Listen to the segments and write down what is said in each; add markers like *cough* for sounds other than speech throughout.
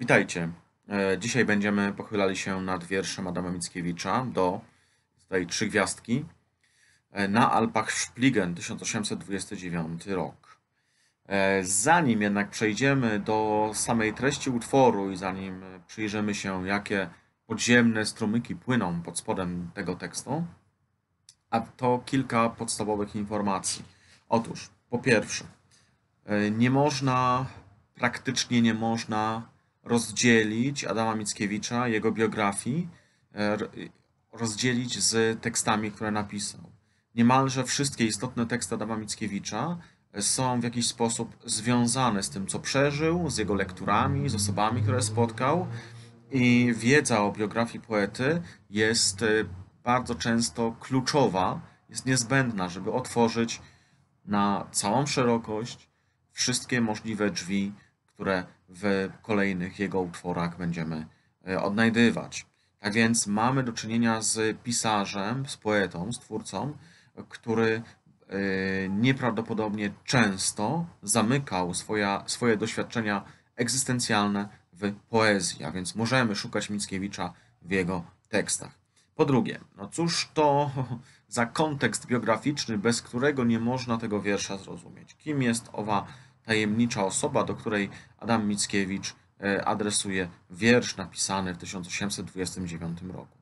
Witajcie. E, dzisiaj będziemy pochylali się nad wierszem Adama Mickiewicza do tej Trzy Gwiazdki e, na Alpach Szpligen 1829 rok. E, zanim jednak przejdziemy do samej treści utworu i zanim przyjrzymy się, jakie podziemne strumyki płyną pod spodem tego tekstu, a to kilka podstawowych informacji. Otóż, po pierwsze, nie można, praktycznie nie można rozdzielić Adama Mickiewicza, jego biografii, e, rozdzielić z tekstami, które napisał. Niemalże wszystkie istotne teksty Adama Mickiewicza e, są w jakiś sposób związane z tym, co przeżył, z jego lekturami, z osobami, które spotkał. I wiedza o biografii poety jest e, bardzo często kluczowa, jest niezbędna, żeby otworzyć na całą szerokość wszystkie możliwe drzwi które w kolejnych jego utworach będziemy e, odnajdywać. Tak więc mamy do czynienia z pisarzem, z poetą, z twórcą, który e, nieprawdopodobnie często zamykał swoja, swoje doświadczenia egzystencjalne w poezji, a więc możemy szukać Mickiewicza w jego tekstach. Po drugie, no cóż to *laughs* za kontekst biograficzny, bez którego nie można tego wiersza zrozumieć? Kim jest owa tajemnicza osoba, do której Adam Mickiewicz e, adresuje wiersz napisany w 1829 roku.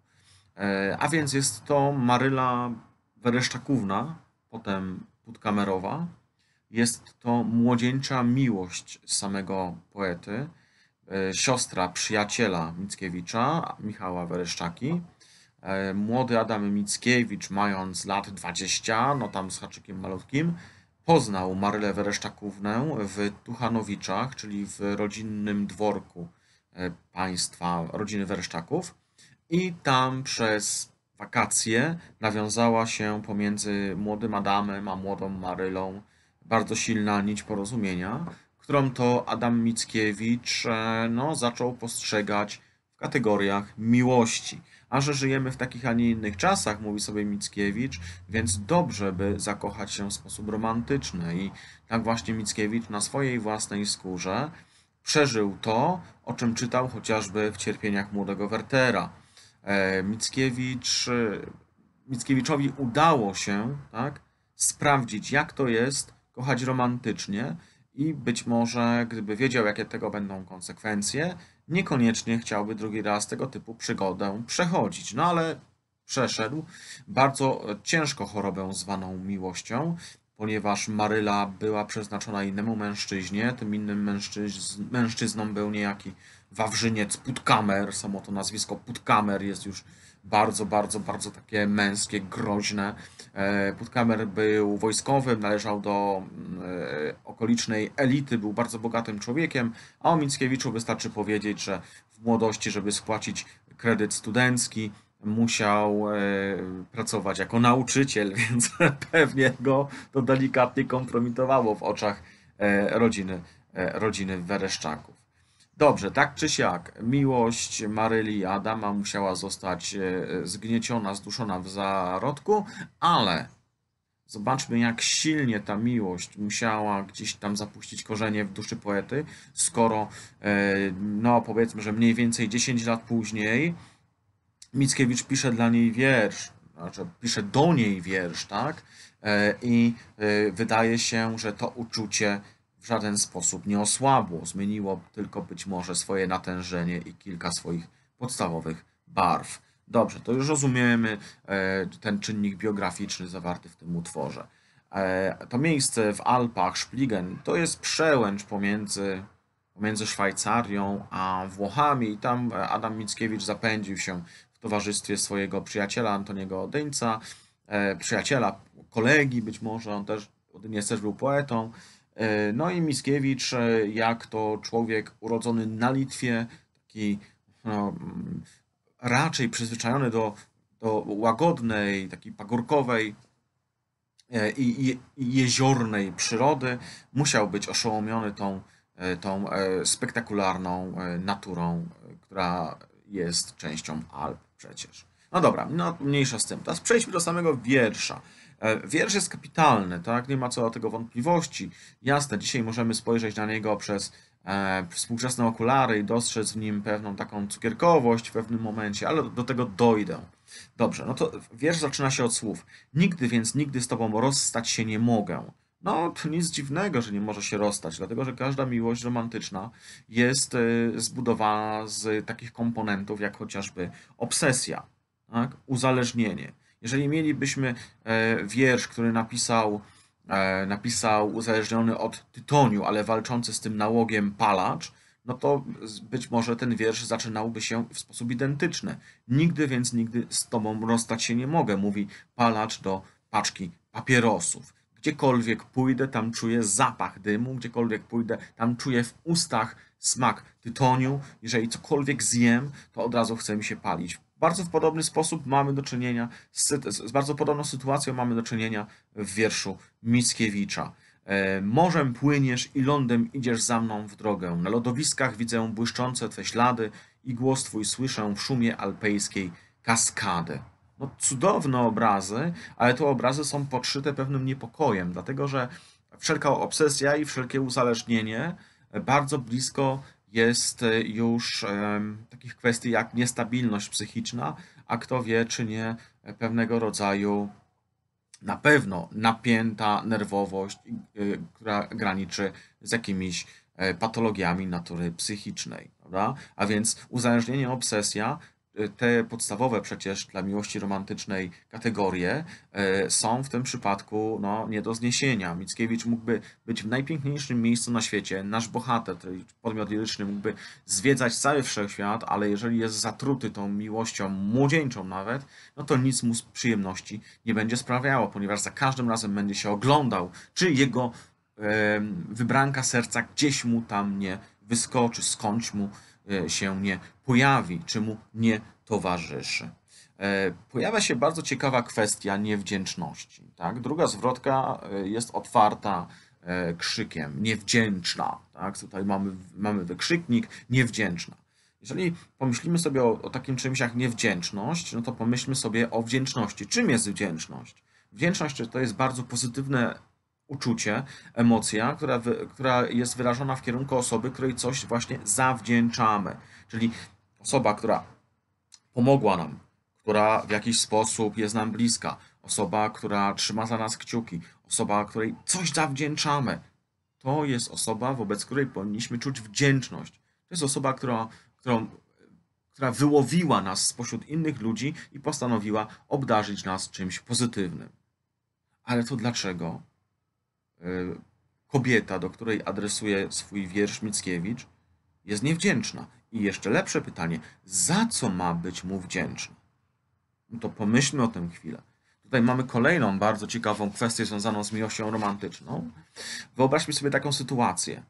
E, a więc jest to Maryla Wereszczakówna, potem Putkamerowa. Jest to młodzieńcza miłość samego poety, e, siostra przyjaciela Mickiewicza, Michała Wereszczaki. Młody Adam Mickiewicz, mając lat 20, no tam z haczykiem malutkim, Poznał Marylę Wereszczakownę w Tuchanowiczach, czyli w rodzinnym dworku e, państwa, rodziny Wereszczaków. I tam przez wakacje nawiązała się pomiędzy młodym Adamem a młodą Marylą bardzo silna nić porozumienia, którą to Adam Mickiewicz e, no, zaczął postrzegać w kategoriach miłości. A że żyjemy w takich, a nie innych czasach, mówi sobie Mickiewicz, więc dobrze by zakochać się w sposób romantyczny. I tak właśnie Mickiewicz na swojej własnej skórze przeżył to, o czym czytał chociażby w cierpieniach młodego Wertera. E, Mickiewicz, e, Mickiewiczowi udało się tak, sprawdzić, jak to jest kochać romantycznie i być może, gdyby wiedział, jakie tego będą konsekwencje, niekoniecznie chciałby drugi raz tego typu przygodę przechodzić. No ale przeszedł bardzo ciężko chorobę zwaną miłością, ponieważ Maryla była przeznaczona innemu mężczyźnie. Tym innym mężczyzn, mężczyzną był niejaki Wawrzyniec Putkamer. Samo to nazwisko Putkamer jest już bardzo, bardzo, bardzo takie męskie, groźne. Putkamer e, był wojskowym, należał do e, okolicznej elity, był bardzo bogatym człowiekiem, a o Mickiewiczu wystarczy powiedzieć, że w młodości, żeby spłacić kredyt studencki, musiał e, pracować jako nauczyciel, *laughs* więc pewnie go to delikatnie kompromitowało w oczach rodziny, rodziny w Wereszczaku. Dobrze, tak czy siak, miłość Maryli Adama musiała zostać e, zgnieciona, zduszona w zarodku, ale zobaczmy, jak silnie ta miłość musiała gdzieś tam zapuścić korzenie w duszy poety, skoro, e, no powiedzmy, że mniej więcej 10 lat później Mickiewicz pisze dla niej wiersz, znaczy pisze do niej wiersz, tak? E, I wydaje się, że to uczucie w żaden sposób nie osłabło. Zmieniło tylko być może swoje natężenie i kilka swoich podstawowych barw. Dobrze, to już rozumiemy e, ten czynnik biograficzny zawarty w tym utworze. E, to miejsce w Alpach, Szpligen, to jest przełęcz pomiędzy, pomiędzy Szwajcarią a Włochami i tam e, Adam Mickiewicz zapędził się w towarzystwie swojego przyjaciela Antoniego Odyńca, przyjaciela, kolegi być może, on też, Odyń też był poetą, E, no i Miskiewicz, e, jak to człowiek urodzony na Litwie, taki no, mm, raczej przyzwyczajony do, do łagodnej, takiej pagórkowej e, i, i, i jeziornej przyrody, musiał być oszołomiony tą, tą spektakularną naturą, która jest częścią Alp przecież. No dobra, no mniejsza z tym. Teraz przejdźmy do samego wiersza. E, wiersz jest kapitalny, tak? Nie ma co do tego wątpliwości. Jasne, dzisiaj możemy spojrzeć na niego przez e, współczesne okulary i dostrzec w nim pewną taką cukierkowość w pewnym momencie, ale do, do tego dojdę. Dobrze, no to wiersz zaczyna się od słów. Nigdy więc nigdy z tobą rozstać się nie mogę. No, to nic dziwnego, że nie może się rozstać, dlatego że każda miłość romantyczna jest e, zbudowana z takich komponentów, jak chociażby obsesja tak? uzależnienie. Jeżeli mielibyśmy e, wiersz, który napisał, e, napisał uzależniony od tytoniu, ale walczący z tym nałogiem palacz, no to być może ten wiersz zaczynałby się w sposób identyczny. Nigdy więc nigdy z tobą rozstać się nie mogę, mówi palacz do paczki papierosów. Gdziekolwiek pójdę, tam czuję zapach dymu, gdziekolwiek pójdę, tam czuję w ustach smak tytoniu. Jeżeli cokolwiek zjem, to od razu chce mi się palić bardzo w podobny sposób mamy do czynienia, z, z bardzo podobną sytuacją mamy do czynienia w wierszu Mickiewicza. E, morzem płyniesz i lądem idziesz za mną w drogę. Na lodowiskach widzę błyszczące twe ślady i głos twój słyszę w szumie alpejskiej kaskady. No, cudowne obrazy, ale te obrazy są podszyte pewnym niepokojem, dlatego że wszelka obsesja i wszelkie uzależnienie bardzo blisko jest e, już takich kwestii jak niestabilność psychiczna, a kto wie, czy nie e, pewnego rodzaju na pewno napięta nerwowość, e, która graniczy z jakimiś patologiami natury psychicznej. Prawda? A więc uzależnienie, obsesja te podstawowe przecież dla miłości romantycznej kategorie e, są w tym przypadku no, nie do zniesienia. Mickiewicz mógłby być w najpiękniejszym miejscu na świecie, nasz bohater, podmiot liryczny, mógłby zwiedzać cały wszechświat, ale jeżeli jest zatruty tą miłością, młodzieńczą nawet, no to nic mu z przyjemności nie będzie sprawiało, ponieważ za każdym razem będzie się oglądał, czy jego e, wybranka serca gdzieś mu tam nie wyskoczy, skądś mu E, się nie pojawi, czy mu nie towarzyszy. E, pojawia się bardzo ciekawa kwestia niewdzięczności. Tak? Druga zwrotka e, jest otwarta krzykiem niewdzięczna. Tak? Tutaj mamy, mamy wykrzyknik niewdzięczna. Jeżeli pomyślimy sobie o, o, takim czymś jak niewdzięczność, no to pomyślmy sobie o wdzięczności. Czym jest wdzięczność? Wdzięczność to jest bardzo pozytywne uczucie, emocja, która, która jest wyrażona w kierunku osoby, której coś właśnie zawdzięczamy. Czyli osoba, która pomogła nam, która w jakiś sposób jest nam bliska, osoba, która trzyma za nas kciuki, osoba, której coś zawdzięczamy. To jest osoba, wobec której powinniśmy czuć wdzięczność. To jest osoba, która, którą, która wyłowiła nas spośród innych ludzi i postanowiła obdarzyć nas czymś pozytywnym. Ale to dlaczego? E, kobieta, do której adresuje swój wiersz Mickiewicz, jest niewdzięczna. I jeszcze lepsze pytanie, za co ma być mu wdzięczna? No to pomyślmy o tym chwilę. Tutaj mamy kolejną bardzo ciekawą kwestię związaną z miłością romantyczną. Wyobraźmy sobie taką sytuację.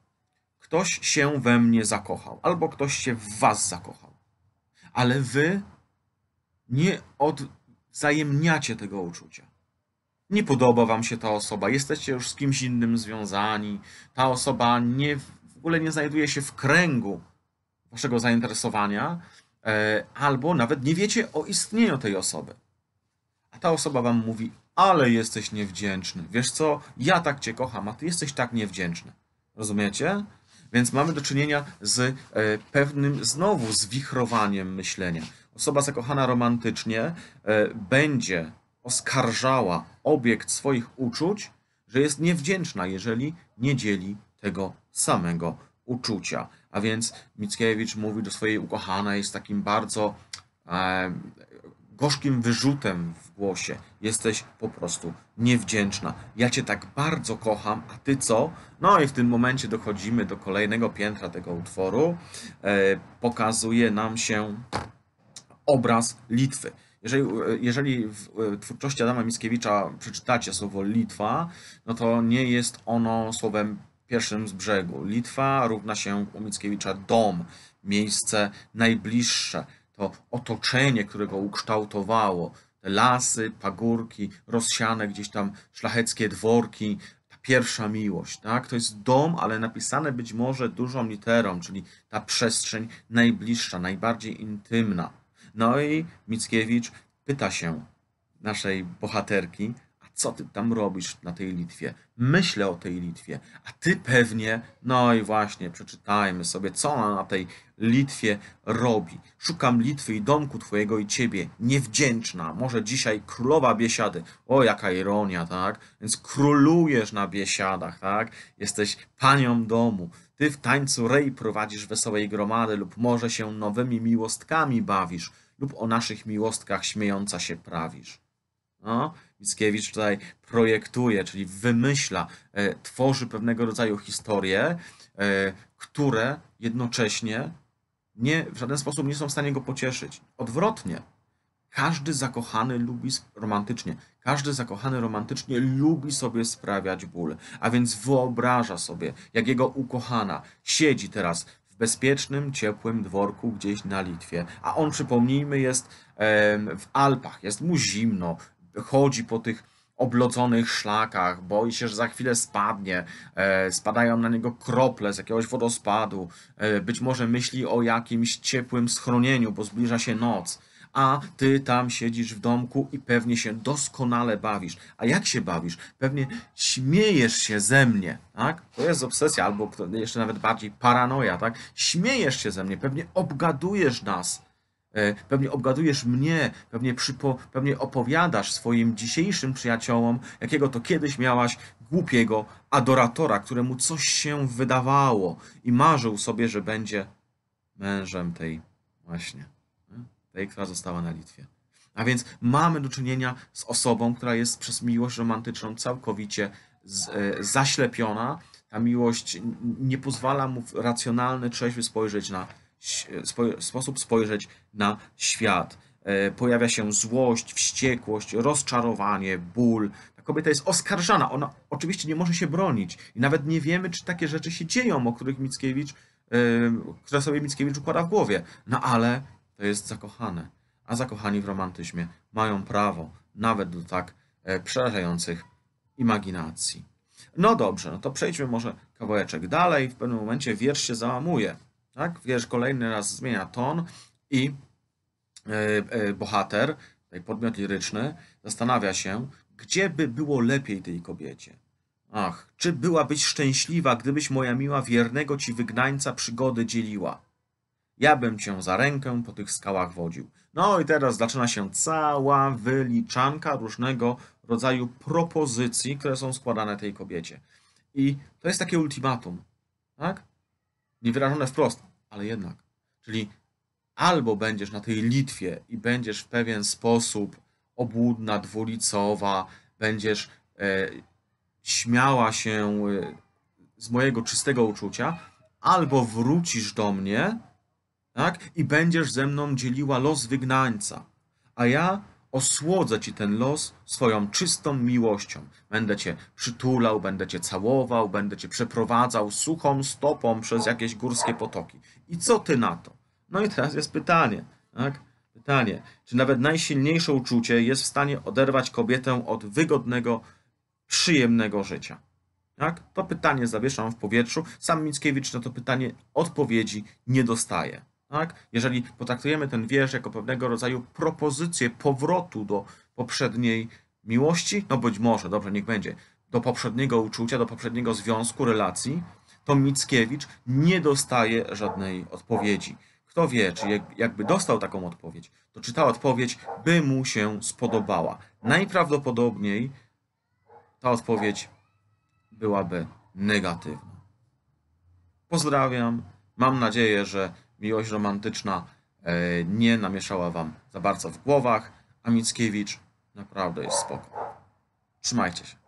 Ktoś się we mnie zakochał, albo ktoś się w was zakochał. Ale wy nie odwzajemniacie tego uczucia nie podoba wam się ta osoba, jesteście już z kimś innym związani, ta osoba nie, w ogóle nie znajduje się w kręgu waszego zainteresowania, e, albo nawet nie wiecie o istnieniu tej osoby. A ta osoba wam mówi, ale jesteś niewdzięczny. Wiesz co, ja tak cię kocham, a ty jesteś tak niewdzięczny. Rozumiecie? Więc mamy do czynienia z e, pewnym znowu zwichrowaniem myślenia. Osoba zakochana romantycznie e, będzie oskarżała obiekt swoich uczuć, że jest niewdzięczna, jeżeli nie dzieli tego samego uczucia. A więc Mickiewicz mówi do swojej ukochanej z takim bardzo e, gorzkim wyrzutem w głosie. Jesteś po prostu niewdzięczna. Ja cię tak bardzo kocham, a ty co? No i w tym momencie dochodzimy do kolejnego piętra tego utworu. E, pokazuje nam się obraz Litwy. Jeżeli, e, jeżeli w e, twórczości Adama Mickiewicza przeczytacie słowo Litwa, no to nie jest ono słowem pierwszym z brzegu. Litwa równa się u Mickiewicza dom, miejsce najbliższe, to otoczenie, które go ukształtowało. Te lasy, pagórki, rozsiane gdzieś tam szlacheckie dworki, ta pierwsza miłość. Tak? To jest dom, ale napisane być może dużą literą, czyli ta przestrzeń najbliższa, najbardziej intymna. No i Mickiewicz pyta się naszej bohaterki, a co ty tam robisz na tej Litwie? Myślę o tej Litwie, a ty pewnie, no i właśnie, przeczytajmy sobie, co ona na tej Litwie robi. Szukam Litwy i domku twojego i ciebie, niewdzięczna, może dzisiaj królowa biesiady. O, jaka ironia, tak? Więc królujesz na biesiadach, tak? Jesteś panią domu. Ty w tańcu rej prowadzisz wesołej gromady lub może się nowymi miłostkami bawisz lub o naszych miłostkach śmiejąca się prawisz. No, Mickiewicz tutaj projektuje, czyli wymyśla, e, tworzy pewnego rodzaju historie, e, które jednocześnie nie, w żaden sposób nie są w stanie go pocieszyć. Odwrotnie, każdy zakochany lubi romantycznie, każdy zakochany romantycznie lubi sobie sprawiać ból, a więc wyobraża sobie, jak jego ukochana siedzi teraz w bezpiecznym, ciepłym dworku gdzieś na Litwie. A on, przypomnijmy, jest w Alpach, jest mu zimno, chodzi po tych obloconych szlakach, boi się, że za chwilę spadnie, e, spadają na niego krople z jakiegoś wodospadu, e, być może myśli o jakimś ciepłym schronieniu, bo zbliża się noc a ty tam siedzisz w domku i pewnie się doskonale bawisz. A jak się bawisz? Pewnie śmiejesz się ze mnie, tak? To jest obsesja, albo jeszcze nawet bardziej paranoja, tak? Śmiejesz się ze mnie, pewnie obgadujesz nas, e, pewnie obgadujesz mnie, pewnie, przypo, pewnie opowiadasz swoim dzisiejszym przyjaciołom, jakiego to kiedyś miałaś głupiego adoratora, któremu coś się wydawało i marzył sobie, że będzie mężem tej właśnie tej, która została na Litwie. A więc mamy do czynienia z osobą, która jest przez miłość romantyczną całkowicie z, e, zaślepiona. Ta miłość nie pozwala mu w racjonalny, trzeźwy spojrzeć na, e, sposób spojrzeć na świat. E, pojawia się złość, wściekłość, rozczarowanie, ból. Ta kobieta jest oskarżana. Ona oczywiście nie może się bronić. I nawet nie wiemy, czy takie rzeczy się dzieją, o których Mickiewicz, e, które sobie Mickiewicz układa w głowie. No ale to jest zakochane, a zakochani w romantyzmie mają prawo nawet do tak e, przerażających imaginacji. No dobrze, no to przejdźmy może kawałeczek dalej. W pewnym momencie wiersz się załamuje. Tak? Wiersz kolejny raz zmienia ton i e, e, bohater, podmiot liryczny, zastanawia się, gdzie by było lepiej tej kobiecie. Ach, czy byłabyś szczęśliwa, gdybyś moja miła wiernego ci wygnańca przygody dzieliła? Ja bym cię za rękę po tych skałach wodził. No i teraz zaczyna się cała wyliczanka różnego rodzaju propozycji, które są składane tej kobiecie. I to jest takie ultimatum, tak? Niewyrażone wprost, ale jednak. Czyli albo będziesz na tej Litwie i będziesz w pewien sposób obłudna, dwulicowa, będziesz e, śmiała się e, z mojego czystego uczucia, albo wrócisz do mnie tak? I będziesz ze mną dzieliła los wygnańca, a ja osłodzę ci ten los swoją czystą miłością. Będę cię przytulał, będę cię całował, będę cię przeprowadzał suchą stopą przez jakieś górskie potoki. I co ty na to? No i teraz jest pytanie, tak? Pytanie, czy nawet najsilniejsze uczucie jest w stanie oderwać kobietę od wygodnego, przyjemnego życia? Tak? To pytanie zawieszam w powietrzu. Sam Mickiewicz na to pytanie odpowiedzi nie dostaje. Tak? Jeżeli potraktujemy ten wiersz jako pewnego rodzaju propozycję powrotu do poprzedniej miłości, no być może, dobrze, niech będzie, do poprzedniego uczucia, do poprzedniego związku, relacji, to Mickiewicz nie dostaje żadnej odpowiedzi. Kto wie, czy jakby dostał taką odpowiedź, to czy ta odpowiedź by mu się spodobała. Najprawdopodobniej ta odpowiedź byłaby negatywna. Pozdrawiam. Mam nadzieję, że miłość romantyczna e, nie namieszała wam za bardzo w głowach, a Mickiewicz naprawdę jest spoko. Trzymajcie się.